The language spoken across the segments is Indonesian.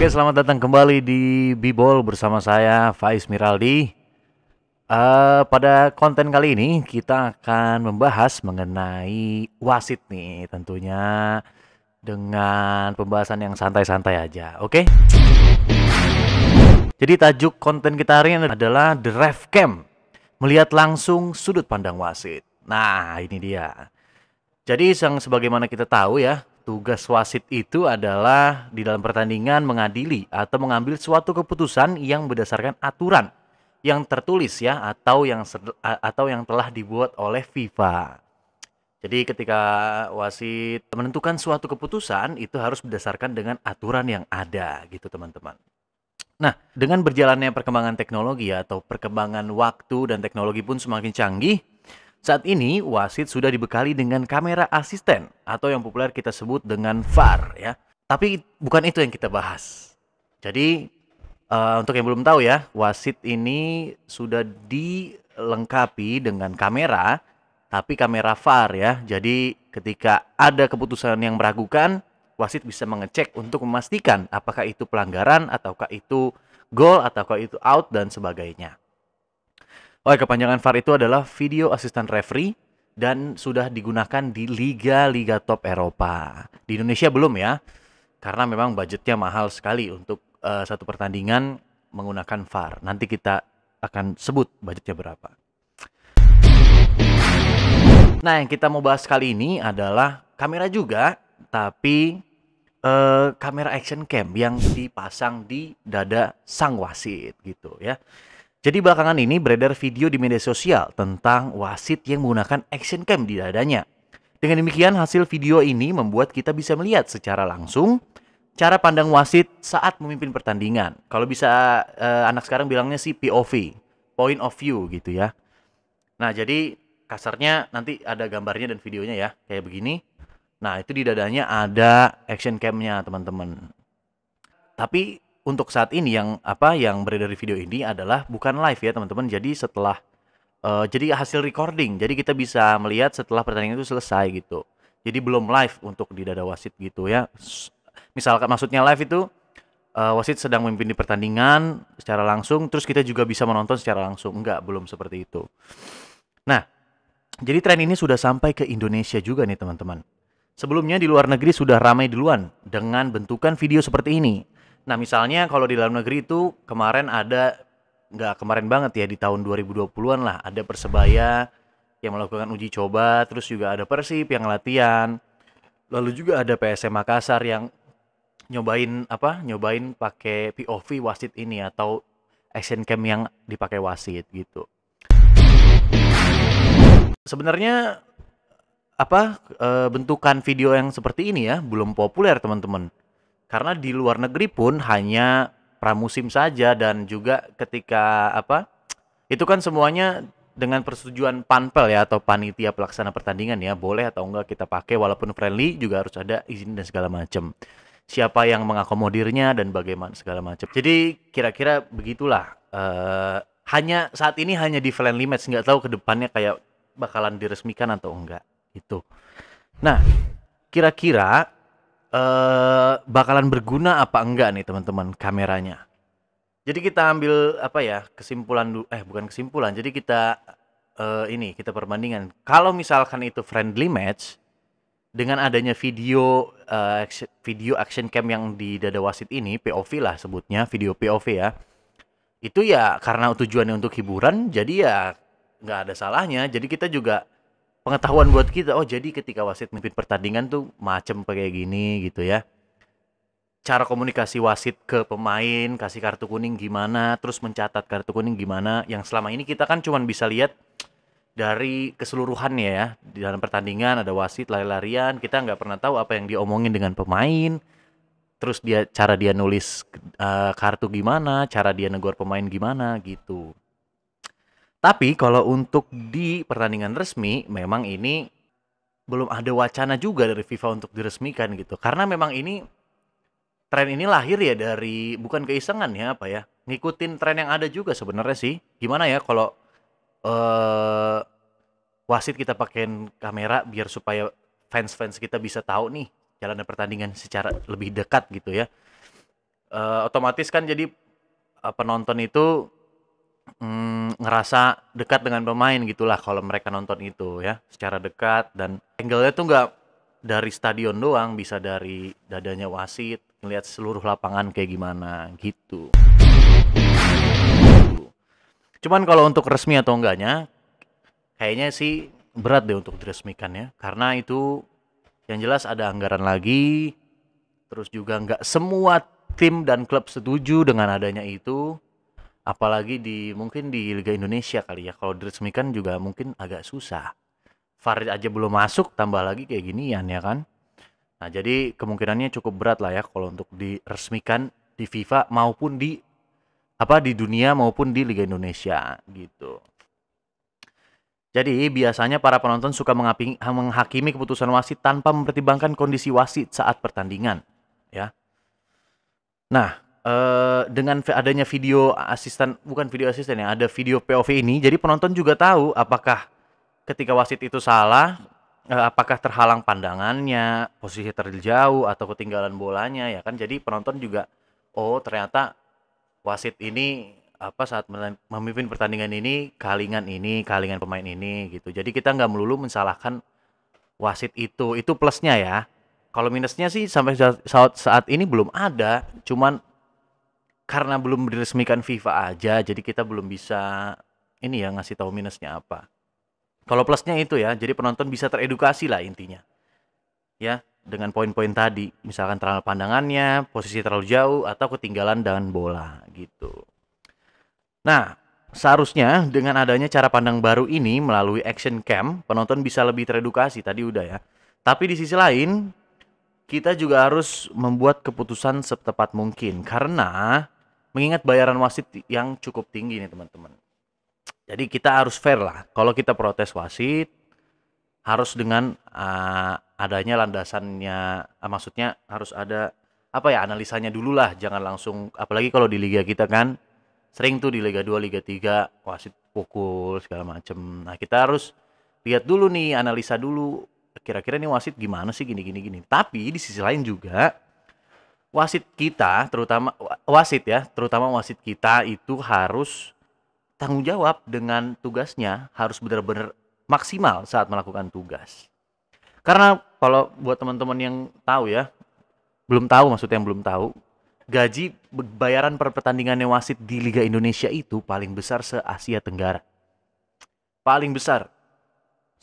Oke, selamat datang kembali di Bibol bersama saya Faiz Miraldi. Uh, pada konten kali ini kita akan membahas mengenai wasit nih, tentunya dengan pembahasan yang santai-santai aja. Oke? Okay? Jadi tajuk konten kita hari ini adalah The Ref Cam. Melihat langsung sudut pandang wasit. Nah, ini dia. Jadi yang sebagaimana kita tahu ya, Tugas wasit itu adalah di dalam pertandingan mengadili atau mengambil suatu keputusan yang berdasarkan aturan yang tertulis ya atau yang atau yang telah dibuat oleh FIFA. Jadi ketika wasit menentukan suatu keputusan itu harus berdasarkan dengan aturan yang ada gitu teman-teman. Nah, dengan berjalannya perkembangan teknologi atau perkembangan waktu dan teknologi pun semakin canggih, saat ini wasit sudah dibekali dengan kamera asisten atau yang populer kita sebut dengan VAR ya. Tapi bukan itu yang kita bahas. Jadi uh, untuk yang belum tahu ya, wasit ini sudah dilengkapi dengan kamera tapi kamera VAR ya. Jadi ketika ada keputusan yang meragukan, wasit bisa mengecek untuk memastikan apakah itu pelanggaran ataukah itu gol ataukah itu out dan sebagainya. Oh, kepanjangan VAR itu adalah Video Assistant Referee dan sudah digunakan di liga-liga top Eropa. Di Indonesia belum ya, karena memang budgetnya mahal sekali untuk uh, satu pertandingan menggunakan VAR. Nanti kita akan sebut budgetnya berapa. Nah, yang kita mau bahas kali ini adalah kamera juga, tapi uh, kamera action cam yang dipasang di dada sang wasit gitu ya. Jadi belakangan ini beredar video di media sosial tentang wasit yang menggunakan action cam di dadanya. Dengan demikian hasil video ini membuat kita bisa melihat secara langsung cara pandang wasit saat memimpin pertandingan. Kalau bisa eh, anak sekarang bilangnya sih POV, point of view gitu ya. Nah jadi kasarnya nanti ada gambarnya dan videonya ya kayak begini. Nah itu di dadanya ada action camnya teman-teman. Tapi untuk saat ini yang apa yang beredar di video ini adalah bukan live ya teman-teman. Jadi setelah uh, jadi hasil recording. Jadi kita bisa melihat setelah pertandingan itu selesai gitu. Jadi belum live untuk di dada wasit gitu ya. Misalkan maksudnya live itu uh, wasit sedang memimpin di pertandingan secara langsung. Terus kita juga bisa menonton secara langsung. Enggak, belum seperti itu. Nah, jadi tren ini sudah sampai ke Indonesia juga nih teman-teman. Sebelumnya di luar negeri sudah ramai duluan dengan bentukan video seperti ini Nah misalnya kalau di dalam negeri itu kemarin ada nggak kemarin banget ya di tahun 2020-an lah ada persebaya yang melakukan uji coba, terus juga ada Persib yang latihan. Lalu juga ada PSM Makassar yang nyobain apa? Nyobain pakai POV wasit ini atau action cam yang dipakai wasit gitu. Sebenarnya apa eh, bentukan video yang seperti ini ya belum populer teman-teman. Karena di luar negeri pun hanya pramusim saja dan juga ketika apa? Itu kan semuanya dengan persetujuan panpel ya atau panitia pelaksana pertandingan ya boleh atau enggak kita pakai walaupun friendly juga harus ada izin dan segala macam siapa yang mengakomodirnya dan bagaimana segala macam jadi kira-kira begitulah uh, hanya saat ini hanya di friendly match nggak tahu kedepannya kayak bakalan diresmikan atau enggak itu nah kira-kira uh, bakalan berguna apa enggak nih teman-teman kameranya. Jadi kita ambil apa ya kesimpulan dulu eh bukan kesimpulan. Jadi kita uh, ini kita perbandingan. Kalau misalkan itu friendly match dengan adanya video uh, video action cam yang di dada wasit ini POV lah sebutnya video POV ya itu ya karena tujuannya untuk hiburan jadi ya nggak ada salahnya jadi kita juga pengetahuan buat kita. Oh, jadi ketika wasit memimpin pertandingan tuh macem kayak gini gitu ya. Cara komunikasi wasit ke pemain, kasih kartu kuning gimana, terus mencatat kartu kuning gimana. Yang selama ini kita kan cuma bisa lihat dari keseluruhannya ya. Di dalam pertandingan ada wasit lari-larian, kita nggak pernah tahu apa yang diomongin dengan pemain. Terus dia cara dia nulis uh, kartu gimana, cara dia negor pemain gimana gitu. Tapi kalau untuk di pertandingan resmi memang ini belum ada wacana juga dari FIFA untuk diresmikan gitu. Karena memang ini tren ini lahir ya dari bukan keisengan ya apa ya. Ngikutin tren yang ada juga sebenarnya sih. Gimana ya kalau eh uh, wasit kita pakein kamera biar supaya fans-fans kita bisa tahu nih jalannya pertandingan secara lebih dekat gitu ya. Uh, otomatis kan jadi uh, penonton itu mm, ngerasa dekat dengan pemain gitulah kalau mereka nonton itu ya secara dekat dan angle-nya tuh nggak dari stadion doang bisa dari dadanya wasit ngelihat seluruh lapangan kayak gimana gitu cuman kalau untuk resmi atau enggaknya kayaknya sih berat deh untuk diresmikan ya karena itu yang jelas ada anggaran lagi terus juga nggak semua tim dan klub setuju dengan adanya itu apalagi di mungkin di Liga Indonesia kali ya kalau diresmikan juga mungkin agak susah Farid aja belum masuk tambah lagi kayak gini ya kan nah jadi kemungkinannya cukup berat lah ya kalau untuk diresmikan di FIFA maupun di apa di dunia maupun di Liga Indonesia gitu jadi biasanya para penonton suka menghakimi keputusan wasit tanpa mempertimbangkan kondisi wasit saat pertandingan, ya. Nah, uh, dengan adanya video asisten bukan video asisten ya ada video POV ini jadi penonton juga tahu apakah ketika wasit itu salah uh, apakah terhalang pandangannya posisi terjauh atau ketinggalan bolanya ya kan jadi penonton juga oh ternyata wasit ini apa saat memimpin pertandingan ini kalingan ini kalingan pemain ini gitu jadi kita nggak melulu mensalahkan wasit itu itu plusnya ya kalau minusnya sih sampai saat saat ini belum ada cuman karena belum diresmikan FIFA aja jadi kita belum bisa ini ya ngasih tahu minusnya apa kalau plusnya itu ya jadi penonton bisa teredukasi lah intinya ya dengan poin-poin tadi misalkan terlalu pandangannya posisi terlalu jauh atau ketinggalan dengan bola gitu nah seharusnya dengan adanya cara pandang baru ini melalui action cam penonton bisa lebih teredukasi tadi udah ya tapi di sisi lain kita juga harus membuat keputusan setepat mungkin karena mengingat bayaran wasit yang cukup tinggi nih teman-teman. Jadi kita harus fair lah. Kalau kita protes wasit harus dengan uh, adanya landasannya, uh, maksudnya harus ada apa ya analisanya dulu lah, jangan langsung apalagi kalau di liga kita kan sering tuh di Liga 2, Liga 3 wasit pukul segala macem. Nah kita harus lihat dulu nih, analisa dulu kira-kira nih wasit gimana sih gini gini gini. Tapi di sisi lain juga wasit kita terutama wasit ya terutama wasit kita itu harus tanggung jawab dengan tugasnya harus benar-benar maksimal saat melakukan tugas karena kalau buat teman-teman yang tahu ya belum tahu maksudnya yang belum tahu gaji bayaran per pertandingannya wasit di Liga Indonesia itu paling besar se Asia Tenggara paling besar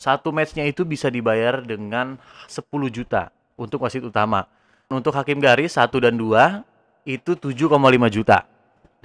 satu matchnya itu bisa dibayar dengan 10 juta untuk wasit utama untuk hakim garis 1 dan 2 itu 7,5 juta.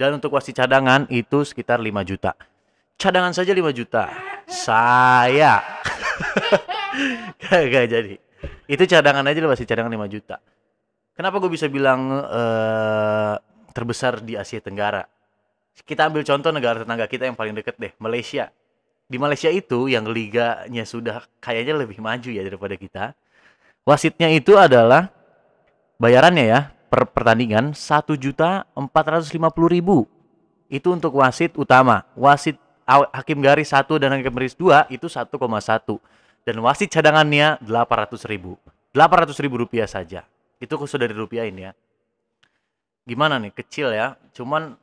Dan untuk wasit cadangan itu sekitar 5 juta. Cadangan saja 5 juta. Saya. gak, gak jadi. Itu cadangan aja wasit cadangan 5 juta. Kenapa gue bisa bilang uh, terbesar di Asia Tenggara? Kita ambil contoh negara tetangga kita yang paling deket deh, Malaysia di Malaysia itu yang liganya sudah kayaknya lebih maju ya daripada kita. Wasitnya itu adalah bayarannya ya per pertandingan satu juta empat ratus lima puluh ribu itu untuk wasit utama wasit hakim garis satu dan hakim garis dua itu satu koma satu dan wasit cadangannya delapan ratus ribu delapan ratus ribu rupiah saja itu khusus dari rupiah ini ya gimana nih kecil ya cuman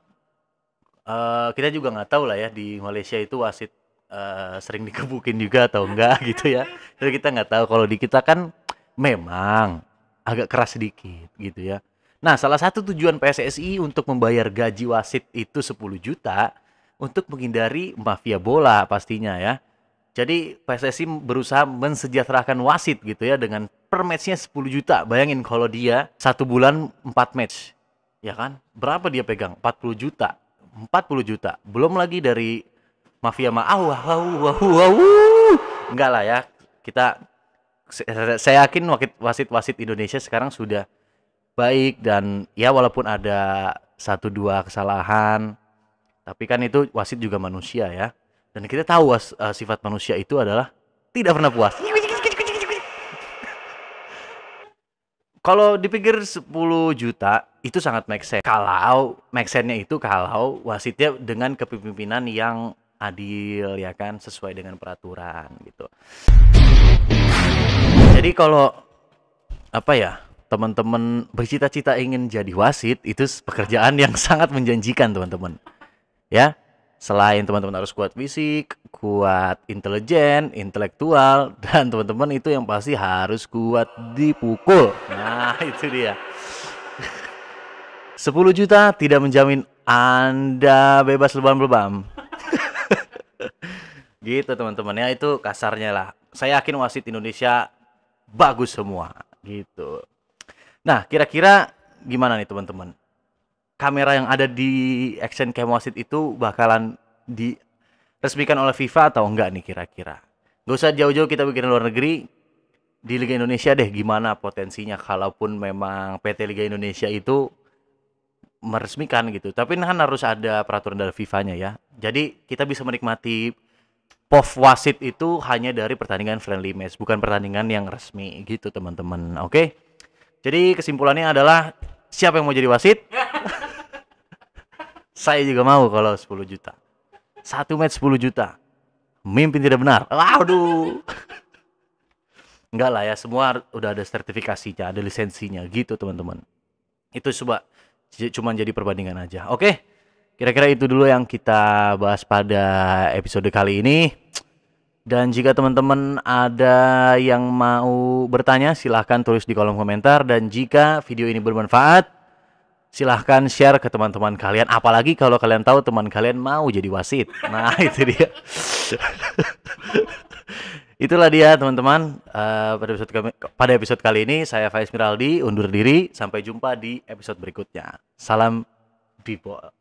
uh, kita juga nggak tahu lah ya di Malaysia itu wasit uh, sering dikebukin juga atau enggak gitu ya jadi kita nggak tahu kalau di kita kan memang agak keras sedikit gitu ya. Nah, salah satu tujuan PSSI untuk membayar gaji wasit itu 10 juta untuk menghindari mafia bola pastinya ya. Jadi PSSI berusaha mensejahterakan wasit gitu ya dengan per matchnya 10 juta. Bayangin kalau dia satu bulan 4 match. Ya kan? Berapa dia pegang? 40 juta. 40 juta. Belum lagi dari mafia ma ah wah wah wah wah. Enggak lah ya. Kita saya yakin wasit-wasit Indonesia sekarang sudah baik dan ya walaupun ada satu dua kesalahan tapi kan itu wasit juga manusia ya dan kita tahu was, uh, sifat manusia itu adalah tidak pernah puas kalau dipikir 10 juta itu sangat make sense kalau make sense-nya itu kalau wasitnya dengan kepemimpinan yang adil ya kan sesuai dengan peraturan gitu jadi kalau apa ya? Teman-teman bercita-cita ingin jadi wasit itu pekerjaan yang sangat menjanjikan, teman-teman. Ya. Selain teman-teman harus kuat fisik, kuat intelijen, intelektual, dan teman-teman itu yang pasti harus kuat dipukul. Nah, itu dia. 10 juta tidak menjamin Anda bebas lebam-lebam. gitu teman-teman ya, itu kasarnya lah. Saya yakin wasit Indonesia bagus semua gitu. Nah, kira-kira gimana nih teman-teman? Kamera yang ada di Action wasit itu bakalan diresmikan oleh FIFA atau enggak nih kira-kira? Gak usah jauh-jauh kita bikin luar negeri di Liga Indonesia deh gimana potensinya kalaupun memang PT Liga Indonesia itu meresmikan gitu. Tapi kan harus ada peraturan dari FIFA-nya ya. Jadi kita bisa menikmati POV wasit itu hanya dari pertandingan friendly match, bukan pertandingan yang resmi gitu teman-teman. Oke. Jadi kesimpulannya adalah siapa yang mau jadi wasit? Saya juga mau kalau 10 juta. Satu match 10 juta. Mimpin tidak benar. Waduh. Enggak lah ya, semua udah ada sertifikasinya, ada lisensinya gitu teman-teman. Itu coba cuman jadi perbandingan aja. Oke. Kira-kira itu dulu yang kita bahas pada episode kali ini. Dan jika teman-teman ada yang mau bertanya, silahkan tulis di kolom komentar. Dan jika video ini bermanfaat, silahkan share ke teman-teman kalian. Apalagi kalau kalian tahu teman kalian mau jadi wasit. Nah, itu dia. Itulah dia teman-teman. Eh, pada episode kali ini saya Faiz Miraldi undur diri. Sampai jumpa di episode berikutnya. Salam people.